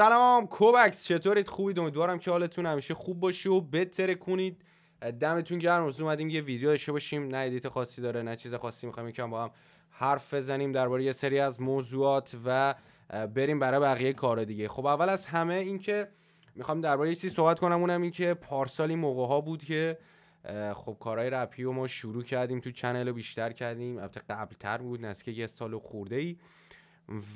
سلام کوبکس چطورید خوبید امیدوارم که حالتون همیشه خوب باشه و بتره کنید دمتون گرم روز اومدیم یه ویدیو داشته باشیم نه ادیت خاصی داره نه چیز خاصی میخوایم یکم با هم حرف بزنیم درباره یه سری از موضوعات و بریم برای بقیه کار دیگه خب اول از همه اینکه میخوام درباره یه چیزی صحبت کنم اونم اینکه پارسال این موقع ها بود که خب کارهای رپی و ما شروع کردیم تو چنل رو بیشتر کردیم البته قبلتر بود نسکه یه سال خورده ای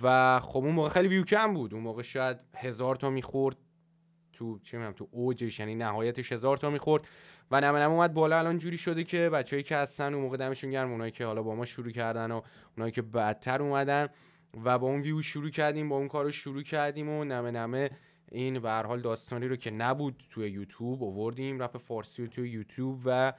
و خب اون موقع خیلی ویو کم بود اون موقع شاید هزار تا میخورد تو چه میم تو اوجش یعنی نهایتش هزار تا میخورد و نمه نمه اومد بالا الان جوری شده که بچه‌ای که هستن اون موقع دمشون گرم اونایی که حالا با ما شروع کردن و اونایی که بدتر اومدن و با اون ویو شروع کردیم با اون کارو شروع کردیم و نمه نمه این به هر حال داستانی رو که نبود توی یوتیوب آوردیم رپ فارسی رو توی یوتیوب و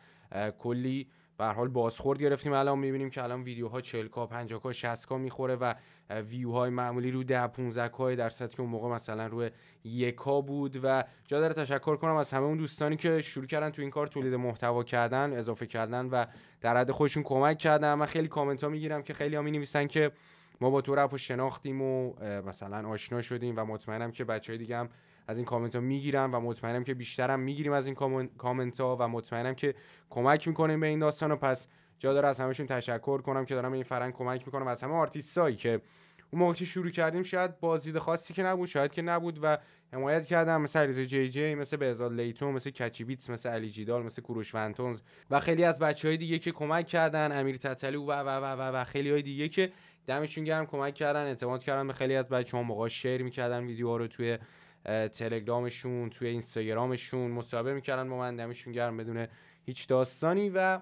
کلی به هر حال بازخورد گرفتیم الان میبینیم که الان ویدیوها 40 کا 50 کا 60 کا میخوره و ویو های معمولی رو ده 15 های درصد که اون موقع مثلا روی یکا بود و جا داره تشکر کنم از همه اون دوستانی که شروع کردن تو این کار تولید محتوا کردن اضافه کردن و در حد خودشون کمک کردن من خیلی کامنت ها میگیرم که خیلی ها می که ما با تو رپ شناختیم و مثلا آشنا شدیم و مطمئنم که بچه های دیگه هم از این کامنت ها میگیرم و مطمئنم که بیشترم میگیریم از این کامنت ها و مطمئنم که کمک میکنیم به این داستان پس جا داره از همشون تشکر کنم که دارم این فرنگ کمک میکنم از همه آرتیستایی که اون موقع که شروع کردیم شاید بازدید خاصی که نبود شاید که نبود و حمایت کردم مثل علیزه جی جی مثل بهزاد لیتون مثل کچی بیتس مثل علی جیدال مثل کوروش ونتونز و خیلی از بچه های دیگه که کمک کردن امیر تتلو و و و و و خیلی های دیگه که دمشون گرم کمک کردن اعتماد کردن به خیلی از بچه ها موقع شیر میکردن ویدیوها رو توی تلگرامشون توی اینستاگرامشون مصاحبه میکردن با من دمشون گرم بدون هیچ داستانی و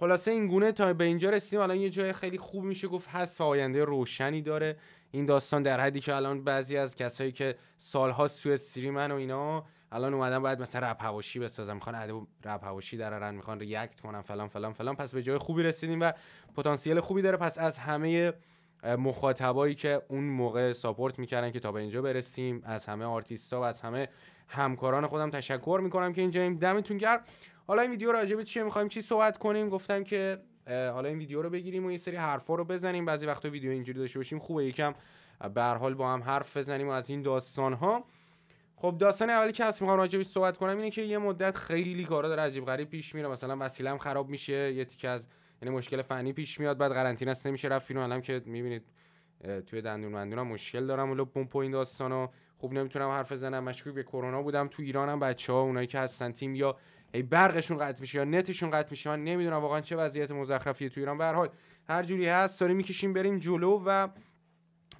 خلاصه این گونه تا به اینجا رسیدیم الان یه جای خیلی خوب میشه گفت هست و آینده روشنی داره این داستان در حدی که الان بعضی از کسایی که سالها سو استریمن و اینا الان اومدن باید مثلا رپ هواشی بسازن میخوان ادب رپ هواشی درارن میخوان ریاکت کنن فلان فلان فلان پس به جای خوبی رسیدیم و پتانسیل خوبی داره پس از همه مخاطبایی که اون موقع ساپورت میکردن که تا به اینجا برسیم از همه آرتیستا و از همه همکاران خودم تشکر میکنم که اینجا اینجاییم دمتون گرم حالا این ویدیو راجع به چیه میخوایم چی صحبت کنیم گفتم که حالا این ویدیو رو بگیریم و یه سری حرفا رو بزنیم بعضی وقتا ویدیو اینجوری داشته باشیم خوبه یکم به حال با هم حرف بزنیم و از این داستان ها خب داستان اولی که هست میخوام راجبش صحبت کنم اینه که یه مدت خیلی کارا داره عجیب غریب پیش میره مثلا وسیلم خراب میشه یه تیک از یعنی مشکل فنی پیش میاد بعد قرنطینه است نمیشه رفت فیلم الان که میبینید توی دندون مندونم مشکل دارم و لپم پو این داستانو خوب نمیتونم حرف بزنم مشکوک به کرونا بودم تو ایرانم بچه‌ها اونایی که هستن تیم یا ای برقشون قطع میشه یا نتشون قطع میشه من نمیدونم واقعا چه وضعیت مزخرفی تو ایران به هر حال هر جوری هست داریم میکشیم بریم جلو و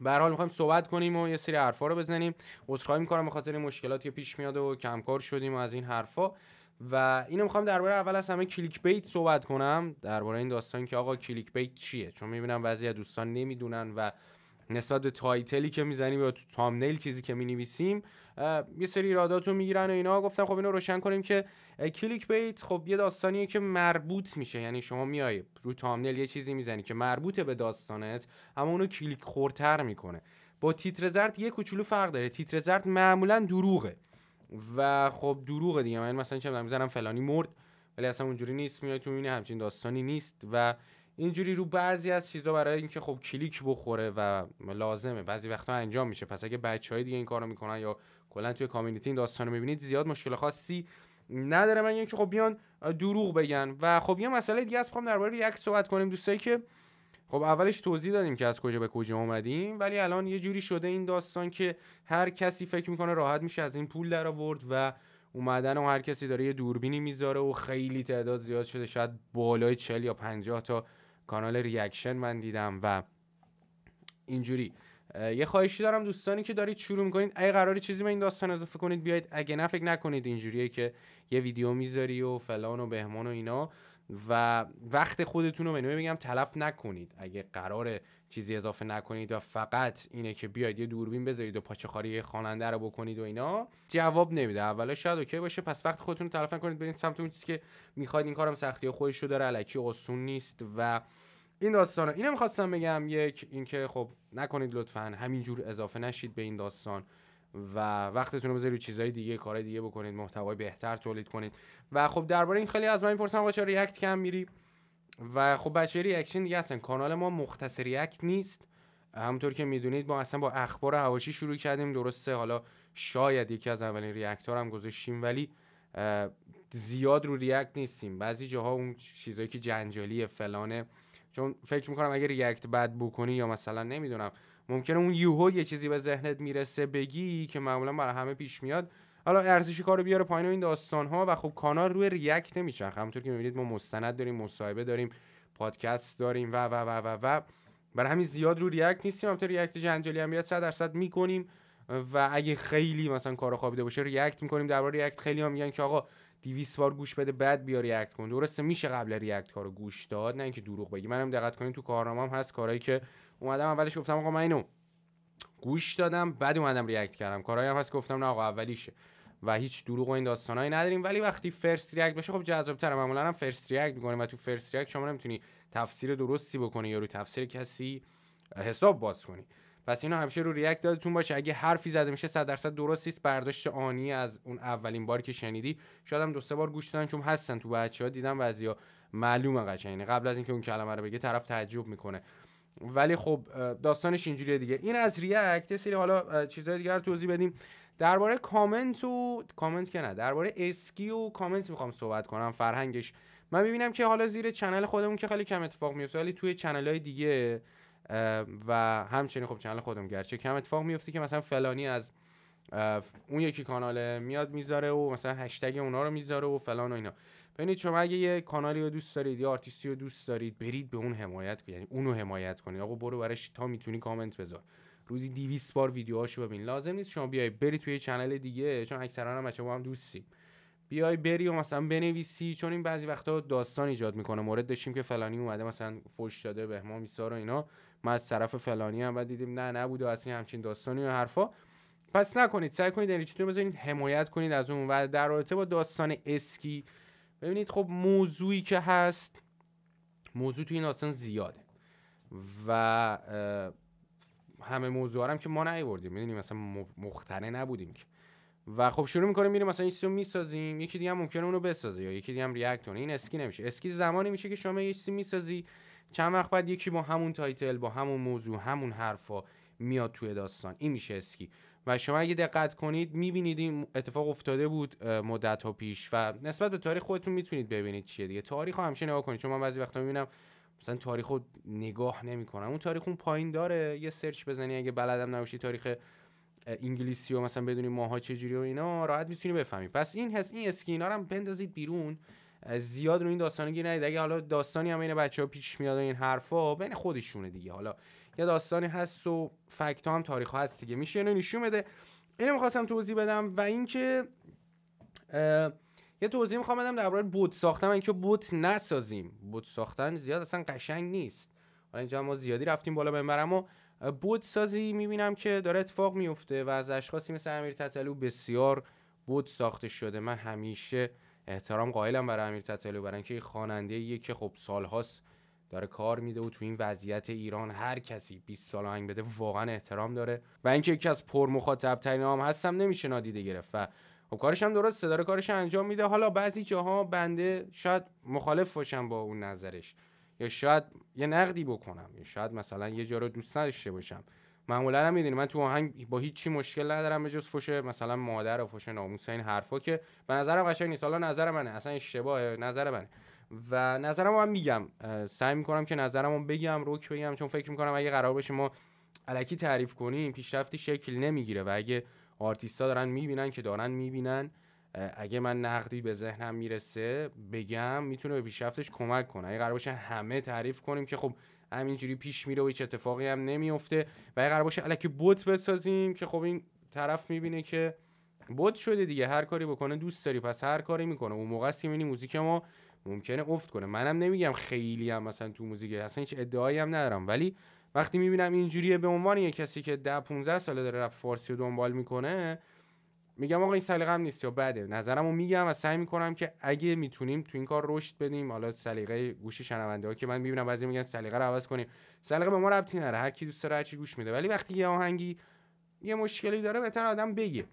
به حال میخوایم صحبت کنیم و یه سری حرفا رو بزنیم عذرخواهی میکنم به خاطر مشکلاتی پیش میاد و کمکار شدیم و از این حرفا و اینو میخوام درباره اول از همه کلیک بیت صحبت کنم درباره این داستان که آقا کلیک بیت چیه چون میبینم بعضی از دوستان نمیدونن و نسبت به تایتلی که میزنیم یا تو تامنیل چیزی که مینویسیم یه سری ایرادات رو میگیرن و اینا گفتم خب اینو روشن کنیم که کلیک بیت خب یه داستانیه که مربوط میشه یعنی شما میای رو تامنیل یه چیزی میزنی که مربوطه به داستانت اما اونو کلیک خورتر میکنه با تیتر زرد یه کوچولو فرق داره تیتر زرد معمولا دروغه و خب دروغه دیگه من مثلا چه میزنم فلانی مرد ولی اصلا اونجوری نیست میای تو این همچین داستانی نیست و اینجوری رو بعضی از چیزا برای اینکه خب کلیک بخوره و لازمه بعضی وقتا انجام میشه پس اگه بچه های دیگه این کارو میکنن یا کلا توی کامیونیتی این داستان رو میبینید زیاد مشکل خاصی نداره من اینکه خب بیان دروغ بگن و خب یه مسئله دیگه از خب درباره یک صحبت کنیم دوستایی که خب اولش توضیح دادیم که از کجا به کجا اومدیم ولی الان یه جوری شده این داستان که هر کسی فکر میکنه راحت میشه از این پول در آورد و اومدن و هر کسی داره یه دوربینی میذاره و خیلی تعداد زیاد شده شاید بالای 40 یا 50 تا کانال ریاکشن من دیدم و اینجوری یه خواهشی دارم دوستانی که دارید شروع میکنید اگه قراری چیزی به این داستان اضافه کنید بیاید اگه نه فکر نکنید اینجوریه که یه ویدیو میذاری و فلان و بهمان و اینا و وقت خودتون رو منوی بگم تلف نکنید اگه قرار چیزی اضافه نکنید و فقط اینه که بیاید یه دوربین بذارید و یه خواننده رو بکنید و اینا جواب نمیده اولا شاید اوکی باشه پس وقت خودتون رو تلف نکنید برید سمت اون چیزی که میخواید این کارم سختی خودش رو داره الکی آسون نیست و این داستان اینم خواستم بگم یک اینکه خب نکنید لطفا همینجور اضافه نشید به این داستان و وقتتون رو بذارید چیزهای دیگه کارهای دیگه بکنید محتوای بهتر تولید کنید و خب درباره این خیلی از من میپرسن آقا چرا ریاکت کم میری و خب بچه ریاکشن دیگه هستن کانال ما مختص ریاکت نیست همونطور که میدونید ما اصلا با اخبار هواشی شروع کردیم درسته حالا شاید یکی از اولین ریاکت هم گذاشتیم ولی زیاد رو ریاکت نیستیم بعضی جاها اون چیزایی که جنجالیه فلانه چون فکر میکنم اگه ریاکت بد بکنی یا مثلا نمیدونم ممکنه اون یوهو یه چیزی به ذهنت میرسه بگی که معمولا برای همه پیش میاد حالا ارزش کارو بیاره پایین و این داستان ها و خب کانال روی ریاکت نمیچرخه همونطور که میبینید ما مستند داریم مصاحبه داریم پادکست داریم و و و و و برای همین زیاد رو ریاکت نیستیم همونطور ریاکت جنجالی هم بیاد 100 درصد میکنیم و اگه خیلی مثلا کارو خوابیده باشه ریاکت میکنیم درباره ریاکت خیلی هم میگن که آقا 200 بار گوش بده بعد بیا ریاکت کن درسته میشه قبل ریاکت کارو گوش داد نه اینکه دروغ بگی منم دقت کنین تو کارنامه‌ام هست کارهایی که اومدم اولش گفتم آقا من اینو گوش دادم بعد اومدم ریاکت کردم کارایی هم هست گفتم نه آقا اولیشه و هیچ دروغ و این داستانایی نداریم ولی وقتی فرست ریاکت بشه خب جذاب تره معمولا هم فرست ریاکت میکنیم و تو فرست ریاکت شما نمیتونی تفسیر درستی بکنی یا رو تفسیر کسی حساب باز کنی پس اینا همیشه رو ریاکت دادتون باشه اگه حرفی زده میشه 100 درصد درست نیست برداشت آنی از اون اولین باری که شنیدی شاید هم دو سه بار گوش دادن چون هستن تو بچه‌ها دیدم بعضیا معلومه قشنگه یعنی قبل از اینکه اون کلمه رو بگه طرف تعجب میکنه ولی خب داستانش اینجوریه دیگه این از ریاکت سری حالا چیزهای دیگه رو توضیح بدیم درباره کامنت و کامنت که نه درباره اسکی و کامنت میخوام صحبت کنم فرهنگش من میبینم که حالا زیر چنل خودمون که خیلی کم اتفاق میفته ولی توی چنل های دیگه و همچنین خب چنل خودم گرچه کم اتفاق میفته که مثلا فلانی از اون یکی کاناله میاد میذاره و مثلا هشتگ اونا رو میذاره و فلان و اینا ببینید شما اگه یه کانالی رو دوست دارید یا آرتیستی رو دوست دارید برید به اون حمایت یعنی اونو حمایت کنید آقا برو براش تا میتونی کامنت بذار روزی 200 بار ویدیوهاشو ببین لازم نیست شما بیای بری توی کانال دیگه چون اکثرا هم بچه‌ها هم دوستیم بیای بری و مثلا بنویسی چون این بعضی وقتا داستان ایجاد میکنه مورد داشتیم که فلانی اومده مثلا فوش داده به ما میسار و اینا ما از طرف فلانی هم و دیدیم نه نبود و اصلا همچین داستانی و حرفا پس نکنید سعی کنید انرژیتون بذارید حمایت کنید از اون و در رابطه با داستان اسکی ببینید خب موضوعی که هست موضوع تو این داستان زیاده و همه موضوع هم که ما نیوردیم میدونیم مثلا مختنه نبودیم که و خب شروع میکنیم میریم مثلا این چیزی رو میسازیم یکی دیگه هم ممکنه اونو بسازه یا یکی دیگه هم ریاکت کنه این اسکی نمیشه اسکی زمانی میشه که شما یه چیزی میسازی چند وقت بعد یکی با همون تایتل با همون موضوع همون حرفا میاد توی داستان این میشه اسکی و شما اگه دقت کنید میبینید این اتفاق افتاده بود مدت ها پیش و نسبت به تاریخ خودتون میتونید ببینید چیه دیگه تاریخ ها همیشه نگاه کنید چون من بعضی وقتا میبینم مثلا تاریخ رو نگاه نمیکنم اون تاریخ اون پایین داره یه سرچ بزنی اگه بلدم نباشی تاریخ انگلیسی و مثلا بدونی ماها چجوری و اینا راحت میتونی بفهمی پس این هست این اسکینا رو هم بندازید بیرون زیاد رو این داستان گیر ندید اگه حالا داستانی هم بین بچه ها پیش میاد این حرفا بین خودشونه دیگه حالا یه داستانی هست و فکت هم تاریخ ها هست دیگه میشه اینو نشون بده اینو میخواستم توضیح بدم و اینکه یه توضیح میخوام بدم درباره بوت ساختم، اینکه بوت نسازیم بود ساختن زیاد اصلا قشنگ نیست حالا اینجا ما زیادی رفتیم بالا بنبر و بود سازی میبینم که داره اتفاق میفته و از اشخاصی مثل امیر تتلو بسیار بود ساخته شده من همیشه احترام قائلم برای امیر تتلو برای اینکه خواننده یه که خب سالهاست داره کار میده و تو این وضعیت ایران هر کسی 20 سال آهنگ بده واقعا احترام داره و اینکه یکی از پر مخاطب ترین هم هستم نمیشه نادیده گرفت و خب کارش هم درسته داره کارش انجام میده حالا بعضی جاها بنده شاید مخالف باشم با اون نظرش یا شاید یه نقدی بکنم یا شاید مثلا یه جا رو دوست نداشته باشم معمولا هم میدونی من تو آهنگ با هیچی مشکل ندارم بجز فوش مثلا مادر و فوش ناموس این حرفا که به نظرم قشنگ نیست حالا نظر منه اصلا اشتباهه نظر منه و نظرم هم میگم سعی میکنم که نظرمو بگم روک بگم چون فکر میکنم اگه قرار بشه ما علکی تعریف کنیم پیشرفتی شکل نمیگیره و اگه آرتیستا دارن میبینن که دارن میبینن اگه من نقدی به ذهنم میرسه بگم میتونه به پیشرفتش کمک کنه اگه قرار باشه همه تعریف کنیم که خب همینجوری پیش میره و هیچ اتفاقی هم نمیفته و اگه قرار باشه الکی بوت بسازیم که خب این طرف میبینه که بوت شده دیگه هر کاری بکنه دوست داری پس هر کاری میکنه اون موقع است که موزیک ما ممکنه افت کنه منم نمیگم خیلی هم مثلا تو موزیک اصلا هیچ ادعایی هم ندارم ولی وقتی میبینم اینجوریه به عنوان یه کسی که ده 15 ساله داره رپ فارسی رو دنبال میکنه میگم آقا این سلیقه‌ام نیست یا بده نظرمو میگم و سعی میکنم که اگه میتونیم تو این کار رشد بدیم حالا سلیقه گوش شنونده ها که من میبینم بعضی میگن سلیقه رو عوض کنیم سلیقه به ما ربطی نداره هر کی دوست داره هر چی گوش میده ولی وقتی یه آهنگی یه مشکلی داره بهتر آدم بگه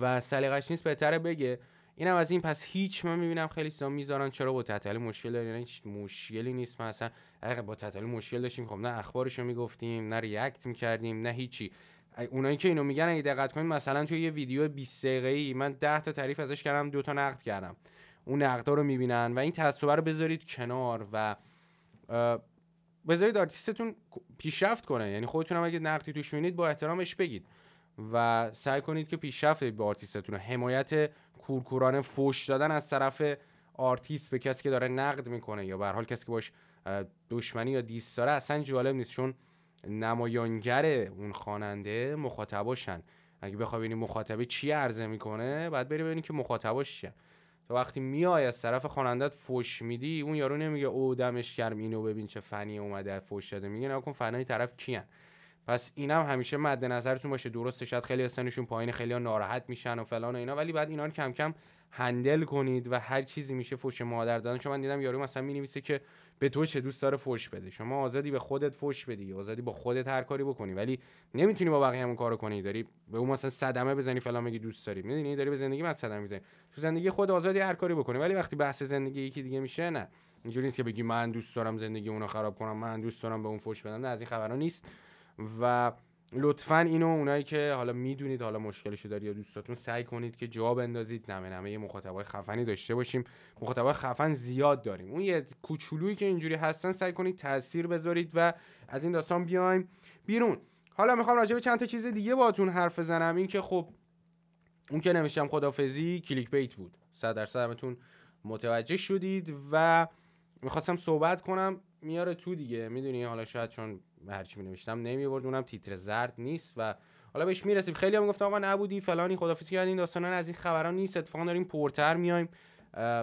و سلیقش نیست بهتره بگه اینم از این پس هیچ من میبینم خیلی سام میذارن چرا با تتلی مشکل دارین نه یعنی هیچ مشکلی نیست من اصلا با تتلی مشکل داشتیم خب نه اخبارشو میگفتیم نه ریاکت میکردیم نه هیچی اونایی که اینو میگن اگه دقت کنید مثلا توی یه ویدیو 20 ای من 10 تا تعریف ازش کردم دو تا نقد کردم اون نقدا رو میبینن و این تعصب رو بذارید کنار و بذارید آرتیستتون پیشرفت کنه یعنی خودتون اگه نقدی توش میبینید با احترامش بگید و سعی کنید که پیشرفت به آرتیستتون حمایت کورکورانه فوش دادن از طرف آرتیست به کسی که داره نقد میکنه یا به حال کسی که باش دشمنی یا دیست داره اصلا جالب نیست چون نمایانگر اون خواننده مخاطباشن اگه بخوای ببینی مخاطبه چی عرضه میکنه بعد بری ببینی که مخاطباش چیه تو وقتی میای از طرف خوانندت فوش میدی اون یارو نمیگه او دمش گرم اینو ببین چه فنی اومده فوش داده میگه نکن فنای طرف کیه پس اینم همیشه مد نظرتون باشه درسته شاید خیلی سنشون پایین خیلی ناراحت میشن و فلان و اینا ولی بعد اینا رو کم کم هندل کنید و هر چیزی میشه فوش مادر دادن چون من دیدم یارو مثلا مینویسه که به تو چه دوست داره فوش بده شما آزادی به خودت فوش بدی آزادی با خودت هر کاری بکنی ولی نمیتونی با بقیه همون کارو کنی داری به اون مثلا صدمه بزنی فلان میگی دوست داری میدونی داری به زندگی من صدمه میزنی تو زندگی خود آزادی هر کاری بکنی ولی وقتی بحث زندگی یکی دیگه میشه نه اینجوری نیست که بگی من دوست دارم زندگی اونو خراب کنم من دوست دارم به اون فوش بدم نه از این خبرها نیست و لطفا اینو اونایی که حالا میدونید حالا مشکلشو داری یا دوستاتون سعی کنید که جواب اندازید نمه نمه یه مخاطبای خفنی داشته باشیم مخاطبای خفن زیاد داریم اون یه کوچولویی که اینجوری هستن سعی کنید تاثیر بذارید و از این داستان بیایم بیرون حالا میخوام راجع به چند تا چیز دیگه باهاتون حرف بزنم این که خب اون که نمیشم خدافزی کلیک بیت بود 100 درصد همتون متوجه شدید و میخواستم صحبت کنم میاره تو دیگه میدونی حالا شاید چون هرچی می نوشتم برد اونم تیتر زرد نیست و حالا بهش میرسیم خیلی هم گفتم آقا نبودی فلانی خدافیسی این داستانا از این خبران نیست اتفاقا داریم پورتر میایم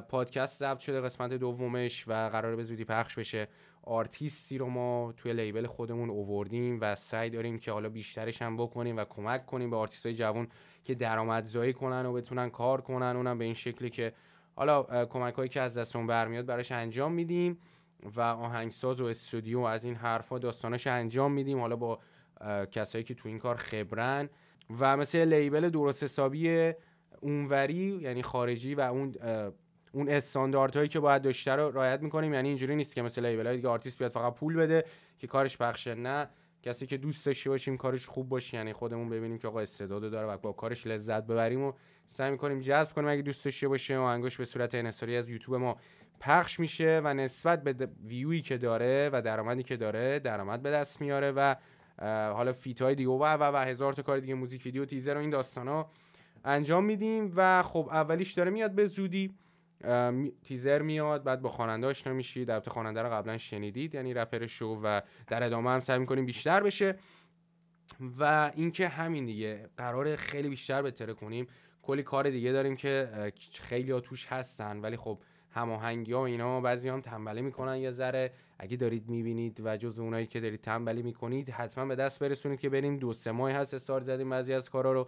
پادکست ضبط شده قسمت دومش و قرار به زودی پخش بشه آرتیستی رو ما توی لیبل خودمون اووردیم و سعی داریم که حالا بیشترش هم بکنیم و کمک کنیم به آرتیست های جوان که درآمدزایی کنن و بتونن کار کنن اونم به این شکلی که حالا کمک هایی که از دستون برمیاد براش انجام میدیم و آهنگساز و استودیو و از این حرفا داستاناش انجام میدیم حالا با کسایی که تو این کار خبرن و مثل لیبل درست حسابی اونوری یعنی خارجی و اون اون استانداردهایی که باید داشته رو رعایت میکنیم یعنی اینجوری نیست که مثل لیبل دیگه آرتیست بیاد فقط پول بده که کارش پخشه نه کسی که دوست داشته باشیم کارش خوب باشه یعنی خودمون ببینیم که آقا استعداد داره و با کارش لذت ببریم و سعی میکنیم جذب کنیم اگه دوست داشته باشه و انگوش به صورت انحصاری از یوتیوب ما پخش میشه و نسبت به ویوی که داره و درآمدی که داره درآمد به دست میاره و حالا فیت های دیگه و و و هزار تا کار دیگه موزیک ویدیو تیزر و این داستان ها انجام میدیم و خب اولیش داره میاد به زودی تیزر میاد بعد با خواننده آشنا میشید البته خواننده رو قبلا شنیدید یعنی رپر شو و در ادامه هم سعی میکنیم بیشتر بشه و اینکه همین دیگه قرار خیلی بیشتر بتره کنیم کلی کار دیگه داریم که خیلی ها توش هستن ولی خب هماهنگی ها اینا بعضی هم تنبلی میکنن یه ذره اگه دارید میبینید و جز اونایی که دارید تنبلی میکنید حتما به دست برسونید که بریم دو سه ماه هست استارت زدیم بعضی از کارا رو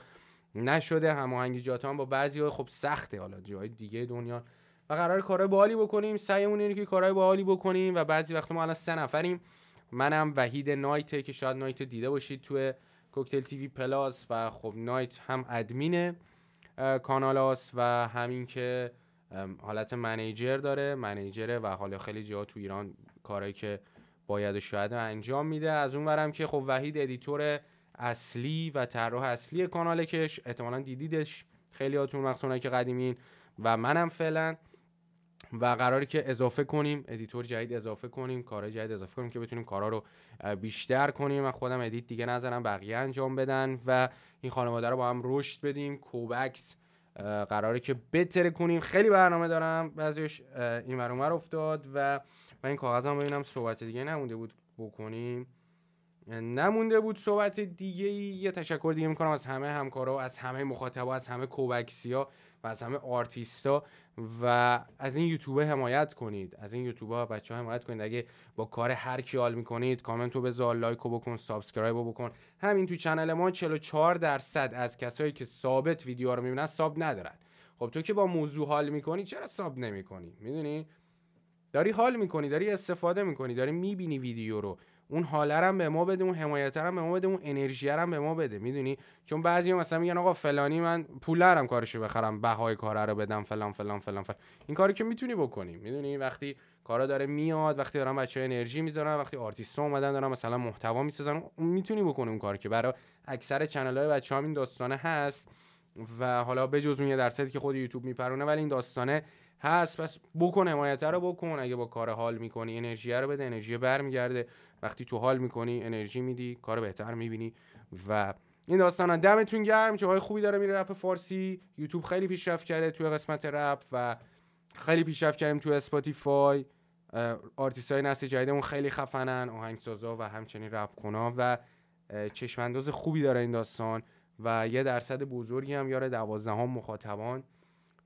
نشده هماهنگی جاتان با بعضی ها خب سخته حالا جای دیگه دنیا و قرار کارهای باحالی بکنیم سعیمون اینه که کارهای باحالی بکنیم و بعضی وقت ما الان سه نفریم منم وحید نایت که شاید نایت دیده باشید تو کوکتل تیوی پلاس و خب نایت هم ادمینه کانالاس و همین که حالت منیجر داره منیجره و حالا خیلی جا تو ایران کارهایی که باید و شاید انجام میده از اون ورم که خب وحید ادیتور اصلی و طراح اصلی کانال کش احتمالا دیدیدش خیلی هاتون مخصوصا که قدیمین و منم فعلا و قراری که اضافه کنیم ادیتور جدید اضافه کنیم کارهای جدید اضافه کنیم که بتونیم کارا رو بیشتر کنیم و خودم ادیت دیگه نظرم بقیه انجام بدن و این خانواده رو با هم رشد بدیم کوبکس قراره که بتره کنیم خیلی برنامه دارم بعضیش این مر افتاد و من این هم ببینم صحبت دیگه نمونده بود بکنیم نمونده بود صحبت دیگه یه تشکر دیگه میکنم از همه همکارا از همه مخاطبا از همه کوبکسیا و از همه آرتیستا و از این یوتیوب حمایت کنید از این ها بچه ها حمایت کنید اگه با کار هر کی حال میکنید کامنت رو بذار لایک رو بکن سابسکرایب رو بکن همین تو چنل ما 44 درصد از کسایی که ثابت ویدیو رو میبینن ساب ندارن خب تو که با موضوع حال میکنی چرا ساب نمیکنی میدونی داری حال میکنی داری استفاده میکنی داری میبینی ویدیو رو اون حاله هم به ما بده اون حمایت هم به ما بده اون انرژی هم به ما بده میدونی چون بعضی مثلا میگن آقا فلانی من پولرم کارشو بخرم بهای کاره رو بدم فلان فلان فلان فلان این کاری که میتونی بکنی میدونی وقتی کارا داره میاد وقتی دارن بچه انرژی میذارن وقتی آرتیست اومدن دارن مثلا محتوا میسازن میتونی بکنی اون کاری که برای اکثر کانال های و این داستانه هست و حالا بجز اون یه درصدی که خود یوتیوب میپرونه ولی این داستانه هست پس بکن حمایت رو بکن اگه با کار حال میکنی انرژی رو بده انرژی برمیگرده وقتی تو حال میکنی انرژی میدی کار بهتر میبینی و این داستان ها دمتون گرم چه های خوبی داره میره رپ فارسی یوتیوب خیلی پیشرفت کرده توی قسمت رپ و خیلی پیشرفت کردیم توی اسپاتیفای آرتیست های نسل جدیدمون خیلی خفنن سازا و همچنین رپ کنا و چشمانداز خوبی داره این داستان و یه درصد بزرگی هم یار دوازدهم مخاطبان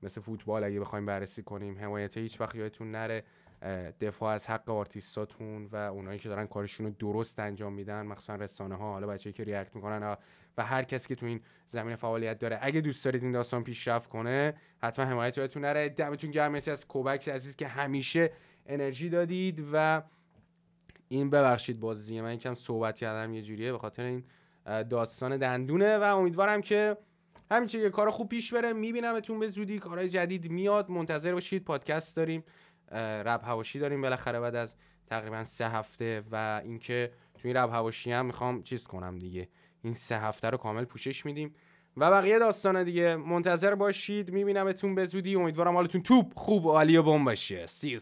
مثل فوتبال اگه بخوایم بررسی کنیم حمایت هیچ وقت یادتون نره دفاع از حق آرتیستاتون و اونایی که دارن کارشون رو درست انجام میدن مخصوصا رسانه ها حالا بچه‌ای که ریاکت میکنن و هر کسی که تو این زمین فعالیت داره اگه دوست دارید این داستان پیشرفت کنه حتما حمایت یادتون نره دمتون گرم مرسی از کوبکس عزیز که همیشه انرژی دادید و این ببخشید بازی من یکم صحبت کردم یه جوریه به خاطر این داستان دندونه و امیدوارم که همینچه که کار خوب پیش بره میبینمتون به زودی کارهای جدید میاد منتظر باشید پادکست داریم رب هواشی داریم بالاخره بعد از تقریبا سه هفته و اینکه توی رب هواشی هم میخوام چیز کنم دیگه این سه هفته رو کامل پوشش میدیم و بقیه داستان دیگه منتظر باشید میبینمتون به زودی امیدوارم حالتون توپ خوب عالی و بم باشه سی